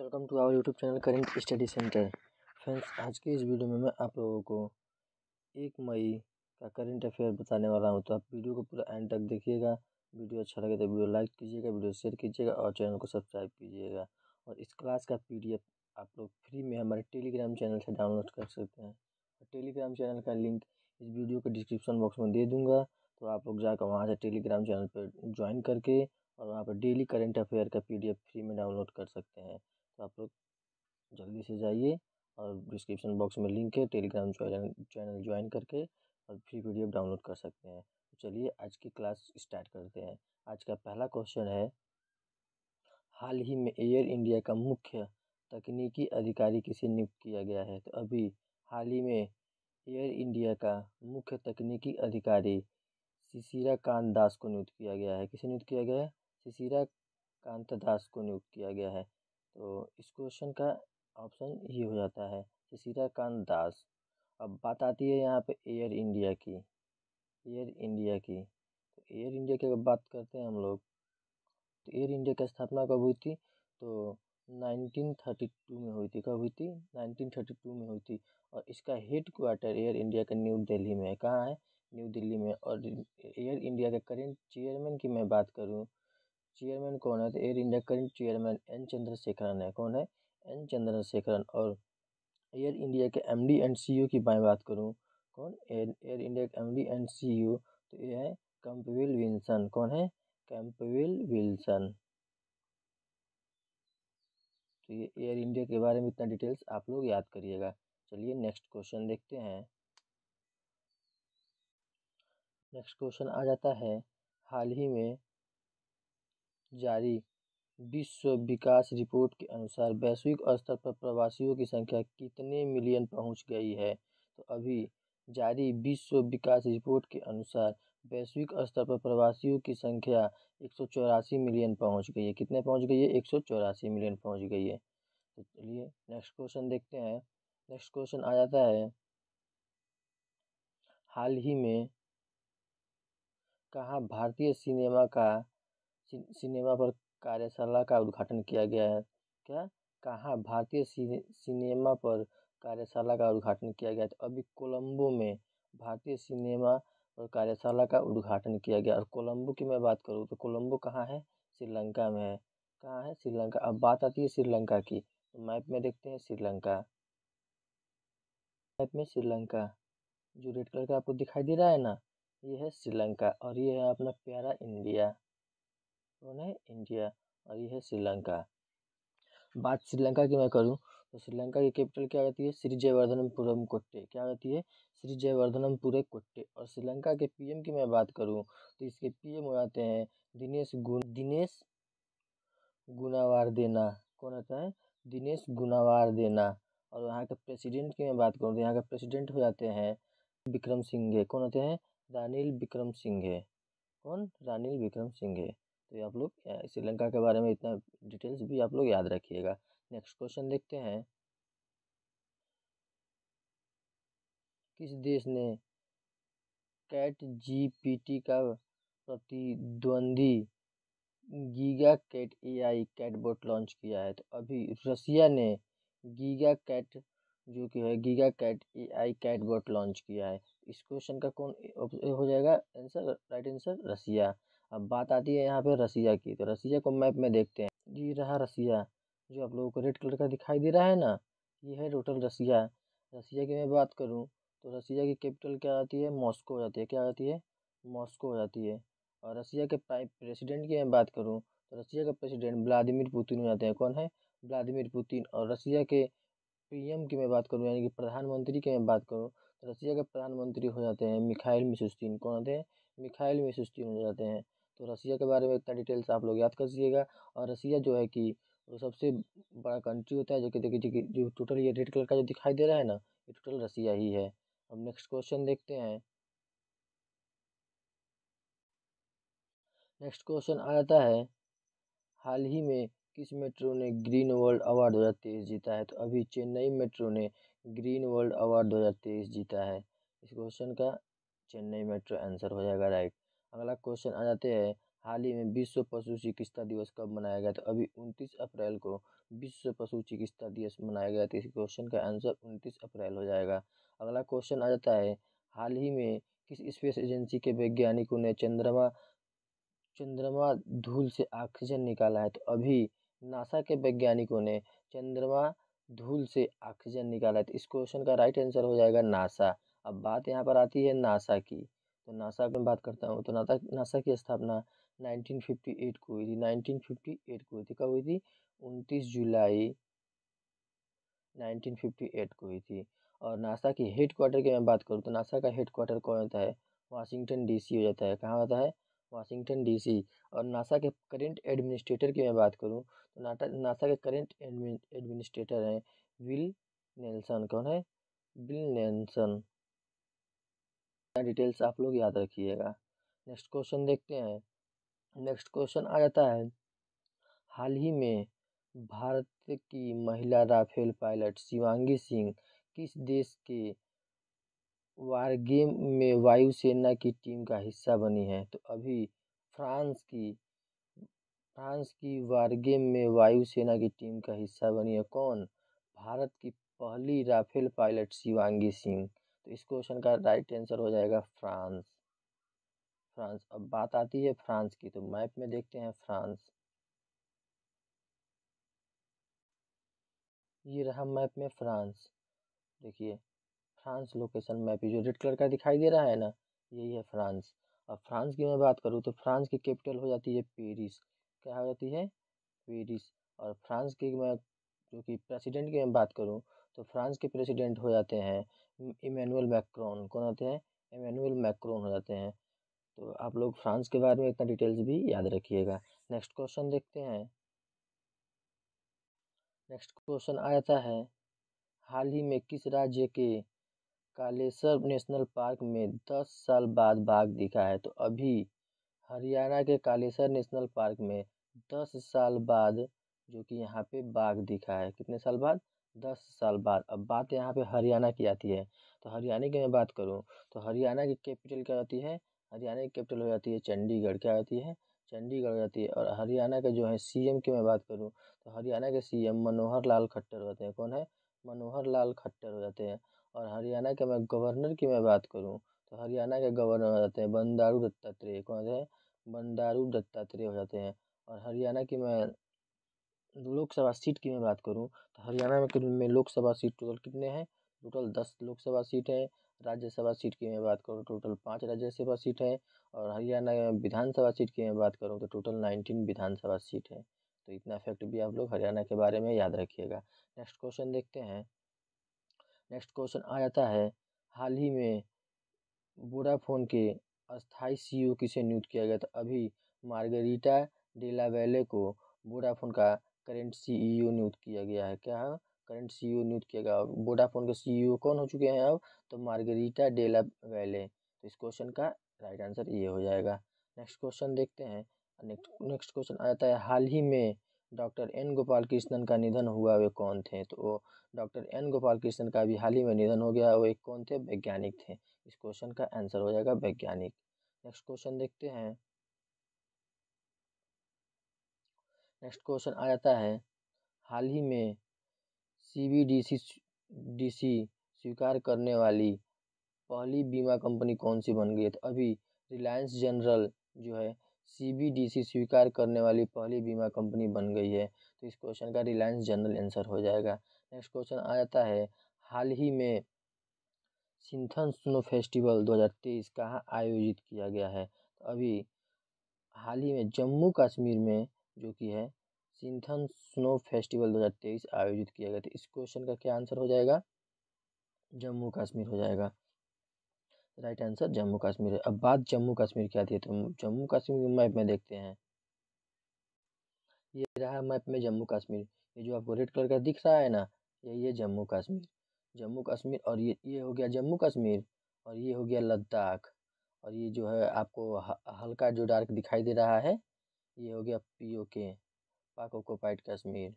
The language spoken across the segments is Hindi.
welcome to our YouTube channel current study centre friends आज के इस वीडियो में मैं आप लोगों को एक मई का करंट अफेयर बताने वाला हूं तो आप वीडियो को पूरा एंड तक देखिएगा वीडियो अच्छा लगे तो वीडियो लाइक कीजिएगा वीडियो शेयर कीजिएगा और चैनल को सब्सक्राइब कीजिएगा और इस क्लास का पी आप लोग फ्री में हमारे टेलीग्राम चैनल से डाउनलोड कर सकते हैं टेलीग्राम चैनल का लिंक इस वीडियो के डिस्क्रिप्शन बॉक्स में दे दूँगा तो आप लोग जाकर वहाँ से टेलीग्राम चैनल पर ज्वाइन करके और वहाँ पर डेली करंट अफेयर का पी फ्री में डाउनलोड कर सकते हैं तो आप लोग जल्दी से जाइए और डिस्क्रिप्शन बॉक्स में लिंक है टेलीग्राम चैनल चैनल ज्वाइन करके और फ्री पी डाउनलोड कर सकते हैं तो चलिए आज की क्लास स्टार्ट करते हैं आज का पहला क्वेश्चन है हाल ही में एयर इंडिया का मुख्य तकनीकी अधिकारी किसे नियुक्त किया गया है तो अभी हाल ही में एयर इंडिया का मुख्य तकनीकी अधिकारी शिशिरा कांत दास को नियुक्त किया गया है किसे नियुक्त किया गया है शिशिरा कांत दास को नियुक्त किया गया है तो इस क्वेश्चन का ऑप्शन ये हो जाता है कांत दास अब बात आती है यहाँ पे एयर इंडिया की एयर इंडिया की तो एयर इंडिया की अगर बात करते हैं हम लोग तो एयर इंडिया की स्थापना कब हुई थी तो 1932 में हुई थी कब हुई थी 1932 में हुई थी और इसका हेड क्वार्टर एयर इंडिया का न्यू दिल्ली में है कहाँ है न्यू दिल्ली में और एयर इंडिया के करेंट चेयरमैन की मैं बात करूँ चेयरमैन कौन है तो Air India current chairman N Chandrasekaran है कौन है एन चंद्रशेखरन और एयर इंडिया के एम डी एंड सी की मैं बात करूँ कौन एयर एयर इंडिया के एम डी एंड सी तो ये है कैम्पविल विल्सन कौन है कैम्पविल विल्सन तो ये एयर इंडिया के बारे में इतना डिटेल्स आप लोग याद करिएगा चलिए नेक्स्ट क्वेश्चन देखते हैं नेक्स्ट क्वेश्चन आ जाता है हाल ही में जारी विश्व विकास रिपोर्ट के अनुसार वैश्विक स्तर पर प्रवासियों की संख्या कितने मिलियन पहुंच गई है तो अभी जारी विश्व विकास रिपोर्ट के अनुसार वैश्विक स्तर पर प्रवासियों की संख्या एक मिलियन पहुंच गई है कितने पहुंच गई है एक मिलियन पहुंच गई है तो चलिए नेक्स्ट क्वेश्चन देखते हैं नेक्स्ट क्वेश्चन आ जाता है हाल ही में कहा भारतीय सिनेमा का सिनेमा पर कार्यशाला का उद्घाटन किया गया है क्या कहाँ भारतीय सिनेमा पर कार्यशाला का उद्घाटन किया गया तो अभी कोलंबो में भारतीय सिनेमा पर कार्यशाला का उद्घाटन किया गया और कोलंबो की मैं बात करूँ तो कोलंबो कहाँ है श्रीलंका में है कहाँ है श्रीलंका अब बात आती है श्रीलंका की तो मैप में देखते हैं श्रीलंका मैप में श्रीलंका जो रेड कलर का आपको दिखाई दे रहा है ना ये है श्रीलंका और ये है अपना प्यारा इंडिया कौन है इंडिया और ये है श्रीलंका बात श्रीलंका की मैं करूँ तो श्रीलंका की कैपिटल क्या रहती है श्री जयवर्धनपुरम कोट्टे क्या रहती है श्री जयवर्धनपुर कोट्टे और श्रीलंका के पीएम की मैं बात करूँ तो इसके पीएम हो जाते हैं दिनेश गुन दिनेश गुनावार देना कौन होता है दिनेश गुनावार देना और यहाँ के प्रेसिडेंट की मैं बात करूँ तो यहाँ के प्रेसिडेंट हो जाते हैं विक्रम सिंघे कौन होते हैं रानिल विक्रम सिंघे कौन रानिल विक्रम सिंघे तो आप लोग श्रीलंका के बारे में इतना डिटेल्स भी आप लोग याद रखिएगा नेक्स्ट क्वेश्चन देखते हैं किस देश ने कैट जीपीटी का प्रतिद्वंदी GigaChat AI chatbot launch किया है तो अभी रसिया ने गीगा कैट जो कि है GigaChat A I chatbot launch किया है इस क्वेश्चन का कौन हो जाएगा आंसर राइट आंसर रसिया अब बात आती है यहाँ पे रसिया की तो रसिया को मैप में देखते हैं जी रहा रसिया जो आप लोगों को रेड कलर का दिखाई दे रहा है ना ये है टोटल रसिया रसिया की मैं बात करूँ तो रसिया की कैपिटल क्या आती है मॉस्को हो जाती है क्या आती है मॉस्को हो जाती है और रसिया के प्रेसिडेंट की मैं बात करूँ तो रसिया का प्रेसिडेंट व्लादिमिर पुतिन हो जाते हैं कौन है व्लादिमिर पुतिन और रसिया के पीएम की मैं बात करूँ यानी कि प्रधानमंत्री की मैं बात करूँ तो रसिया के प्रधानमंत्री हो जाते हैं मिखाइल मिशुस्तीन कौन होते हैं मिखाइल मिसुस्तिन हो जाते हैं तो रसिया के बारे में इतना डिटेल्स आप लोग याद कर करिएगा और रसिया जो है कि वो सबसे बड़ा कंट्री होता है जो कि देखिए जो टोटल ये रेड कलर का जो दिखाई दे रहा है ना ये टोटल रसिया ही है अब नेक्स्ट क्वेश्चन देखते हैं नेक्स्ट क्वेश्चन आ जाता है हाल ही में किस मेट्रो ने ग्रीन वर्ल्ड अवार्ड दो जीता है तो अभी चेन्नई मेट्रो ने ग्रीन वर्ल्ड अवार्ड दो जीता है इस क्वेश्चन का चेन्नई मेट्रो आंसर हो जाएगा राइट अगला क्वेश्चन आ जाते हैं हाल ही में विश्व पशु चिकित्सा दिवस कब मनाया गया था अभी उनतीस अप्रैल को विश्व पशु चिकित्सा दिवस मनाया गया था इस क्वेश्चन का आंसर उनतीस अप्रैल हो जाएगा अगला क्वेश्चन आ जाता है हाल ही में किस स्पेस एजेंसी के वैज्ञानिकों ने चंद्रमा चंद्रमा धूल से ऑक्सीजन निकाला है तो अभी नासा के वैज्ञानिकों ने चंद्रमा धूल से ऑक्सीजन निकाला है तो इस क्वेश्चन का राइट आंसर हो जाएगा नासा अब बात यहाँ पर आती है नासा की तो नासा में बात करता हूँ तो नासा नासा की स्थापना 1958 को हुई थी 1958 को हुई थी कब हुई थी 29 जुलाई 1958 को हुई थी और नासा की हेड क्वार्टर की मैं बात करूँ तो नासा का हेड क्वार्टर कौन होता है वाशिंगटन डीसी हो जाता है कहाँ होता है वाशिंगटन डीसी और नासा के करंट एडमिनिस्ट्रेटर की मैं बात करूँ तो नाटा नासा के करंट एडमिनिस्ट्रेटर हैं विल नेल्सन कौन है बिल नेल्सन डिटेल्स आप लोग याद रखिएगा नेक्स्ट क्वेश्चन देखते हैं नेक्स्ट क्वेश्चन आ जाता है हाल ही में भारत की महिला राफेल पायलट शिवांगी सिंह किस देश के वारगेम में वायुसेना की टीम का हिस्सा बनी है तो अभी फ्रांस की फ्रांस की वारगेम में वायुसेना की टीम का हिस्सा बनी है कौन भारत की पहली राफेल पायलट शिवांगी सिंह तो इस क्वेश्चन का राइट आंसर हो जाएगा फ्रांस फ्रांस अब बात आती है फ्रांस की तो मैप में देखते हैं फ्रांस ये रहा मैप में फ्रांस देखिए फ्रांस लोकेशन मैप जो रेड कलर का दिखाई दे रहा है ना यही है फ्रांस अब फ्रांस की मैं बात करूँ तो फ्रांस की कैपिटल हो जाती है पेरिस क्या हो जाती है पेरिस और फ्रांस की मैं जो कि प्रेसिडेंट की मैं बात करूँ तो फ्रांस के प्रेसिडेंट हो जाते हैं इमैनुअल मैक्रोन कौन होते हैं इमैनुअल मैक्रोन हो जाते हैं तो आप लोग फ्रांस के बारे में इतना डिटेल्स भी याद रखिएगा नेक्स्ट क्वेश्चन देखते हैं नेक्स्ट क्वेश्चन आ जाता है हाल ही में किस राज्य के कालेसर नेशनल पार्क में दस साल बाद बाघ दिखा है तो अभी हरियाणा के कालेसर नेशनल पार्क में दस साल बाद जो कि यहाँ पे बाघ दिखा है कितने साल बाद दस साल बाद अब बात यहाँ पे हरियाणा की आती है तो हरियाणा की मैं बात करूँ तो हरियाणा की कैपिटल क्या होती है हरियाणा की कैपिटल हो जाती है चंडीगढ़ क्या होती है चंडीगढ़ हो जाती है और हरियाणा के जो है सी एम की मैं बात करूँ तो हरियाणा के सी एम मनोहर लाल खट्टर होते हैं कौन है मनोहर लाल खट्टर हो जाते हैं और हरियाणा के मैं गवर्नर की मैं बात करूँ तो हरियाणा के गवर्नर हो जाते हैं बंदारू दत्तात्रेय कौन है बंदारू दत्तात्रेय हो जाते हैं और हरियाणा की मैं लोकसभा सीट की मैं बात करूँ तो हरियाणा में में लोकसभा सीट टोटल कितने हैं टोटल दस लोकसभा सीट है राज्यसभा सीट की मैं बात करूँ टोटल पाँच राज्यसभा सीट है और हरियाणा में विधानसभा सीट की मैं बात करूँ तो टोटल नाइनटीन विधानसभा सीट है तो इतना फैक्ट भी आप लोग हरियाणा के बारे में याद रखिएगा नेक्स्ट क्वेश्चन देखते हैं नेक्स्ट क्वेश्चन आ जाता है हाल ही में वोडाफोन के अस्थाई सीईओ e किसे नियुक्त किया गया तो अभी मार्गरीटा डेलावेले को वोडाफोन का करंट सीईओ नियुक्त किया गया है क्या करंट सीईओ नियुक्त किया गया वोडाफोन के सीईओ कौन हो चुके हैं अब तो मार्गरीटा डेला वैले तो इस क्वेश्चन का राइट आंसर ये हो जाएगा नेक्स्ट क्वेश्चन देखते हैं नेक्स्ट क्वेश्चन आ जाता है हाल ही में डॉक्टर एन गोपाल कृष्णन का निधन हुआ वे कौन थे तो वो डॉक्टर एन गोपाल कृष्णन का भी हाल ही में निधन हो गया वो एक कौन थे वैज्ञानिक थे इस क्वेश्चन का आंसर हो जाएगा वैज्ञानिक नेक्स्ट क्वेश्चन देखते हैं नेक्स्ट क्वेश्चन आ जाता है हाल ही में C B D C D C स्वीकार करने वाली पहली बीमा कंपनी कौन सी बन गई है तो अभी रिलायंस जनरल जो है सी बी डी सी स्वीकार करने वाली पहली बीमा कंपनी बन गई है तो इस क्वेश्चन का रिलायंस जनरल आंसर हो जाएगा नेक्स्ट क्वेश्चन आ जाता है हाल ही में सिंथन स्नो फेस्टिवल 2023 कहाँ आयोजित किया गया है तो अभी हाल ही में जम्मू कश्मीर में जो कि है सिंथन स्नो फेस्टिवल 2023 आयोजित किया गया था इस क्वेश्चन का क्या आंसर हो जाएगा जम्मू कश्मीर हो जाएगा राइट आंसर जम्मू कश्मीर है अब बात जम्मू कश्मीर की आती है तो जम्मू कश्मीर मैप में देखते हैं ये रहा मैप में जम्मू कश्मीर ये जो आपको रेड कलर का दिख रहा है ना यही है जम्मू कश्मीर जम्मू कश्मीर और ये ये हो गया जम्मू कश्मीर और ये हो गया लद्दाख और ये जो है आपको हल्का जो डार्क दिखाई दे रहा है ये हो गया पी ओ के पाक ऑक्यूपाइड कश्मीर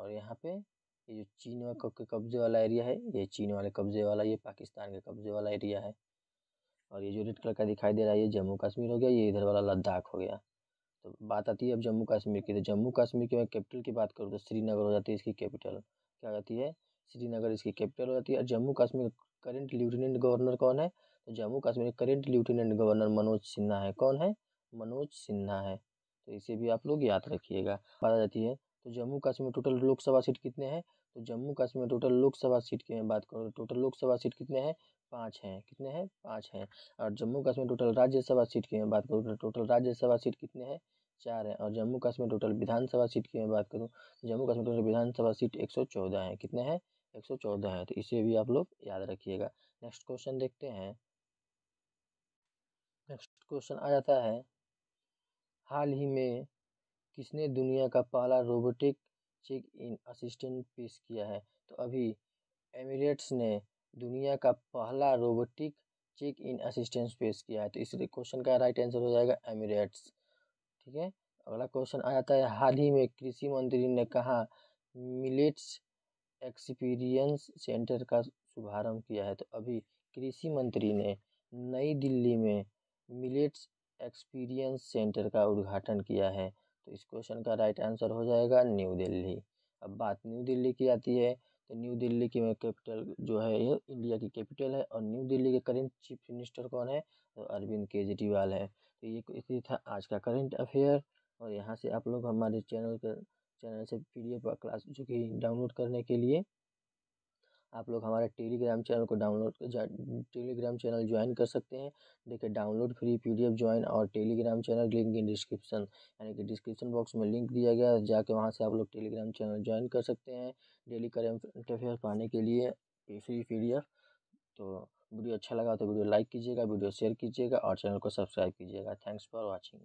और यहाँ पे ये जो चीन के कब्जे वाला एरिया है ये चीन वाले कब्जे वाला ये पाकिस्तान के कब्जे वाला एरिया है और ये जो रेड कलर का दिखाई दे रहा है ये जम्मू कश्मीर हो गया ये इधर वाला लद्दाख हो गया तो बात आती है अब जम्मू कश्मीर की तो जम्मू कश्मीर की मैं कैपिटल की बात करूँ तो श्रीनगर हो जाती है इसकी कैपिटल क्या हो जाती है श्रीनगर इसकी कैपिटल हो जाती है और Jammu Kashmir current lieutenant governor कौन है तो जम्मू कश्मीर के current lieutenant governor Manoj Sinha है कौन है मनोज सिन्हा है तो इसे भी आप लोग याद रखिएगा बात आ जाती है तो जम्मू कश्मीर टोटल लोकसभा सीट कितने हैं तो जम्मू कश्मीर टोटल लोकसभा सीट की मैं बात करूँ टोटल लोकसभा सीट कितने हैं पाँच हैं कितने हैं पाँच हैं और जम्मू कश्मीर टोटल राज्यसभा सीट की मैं बात करूँ तो टोटल राज्यसभा सीट कितने हैं चार हैं और जम्मू कश्मीर टोटल विधानसभा सीट की मैं बात करूँ तो जम्मू कश्मीर टोटल विधानसभा सीट एक सौ चौदह है कितने हैं एक सौ चौदह है तो इसे भी आप लोग याद रखिएगा नेक्स्ट क्वेश्चन देखते हैं क्वेश्चन आ जाता है हाल ही में किसने दुनिया का पहला रोबोटिक चेक इन असिस्टेंट पेश किया है तो अभी एमिरेट्स ने दुनिया का पहला रोबोटिक चेक इन असिस्टेंस पेश किया है तो इसलिए क्वेश्चन का राइट आंसर हो जाएगा एमिरेट्स ठीक है अगला क्वेश्चन आ जाता है हाल ही में कृषि मंत्री ने कहा मिलेट्स एक्सपीरियंस सेंटर का शुभारंभ किया है तो अभी कृषि मंत्री ने नई दिल्ली में मिलेट्स एक्सपीरियंस सेंटर का उद्घाटन किया है तो इस क्वेश्चन का राइट आंसर हो जाएगा न्यू दिल्ली अब बात न्यू दिल्ली की आती है तो न्यू दिल्ली की कैपिटल जो है ये इंडिया की कैपिटल है और न्यू दिल्ली के करेंट चीफ मिनिस्टर कौन है तो अरविंद केजरीवाल है तो ये इसी था आज का करेंट अफेयर और यहाँ से आप लोग हमारे चैनल के चैनल से पी डी क्लास जो कि डाउनलोड करने के लिए आप लोग हमारे टेलीग्राम चैनल को डाउनलोड टेलीग्राम चैनल ज्वाइन कर सकते हैं देखिए डाउनलोड फ्री पीडीएफ ज्वाइन और Telegram channel link in description यानी कि डिस्क्रिप्शन बॉक्स में लिंक दिया गया है जाके वहाँ से आप लोग टेलीग्राम चैनल ज्वाइन कर सकते हैं डेली करेंट अफेयर पाने के लिए फ्री पी तो वीडियो अच्छा लगा तो वीडियो लाइक कीजिएगा वीडियो शेयर कीजिएगा और चैनल को सब्सक्राइब कीजिएगा थैंक्स फॉर वॉचिंग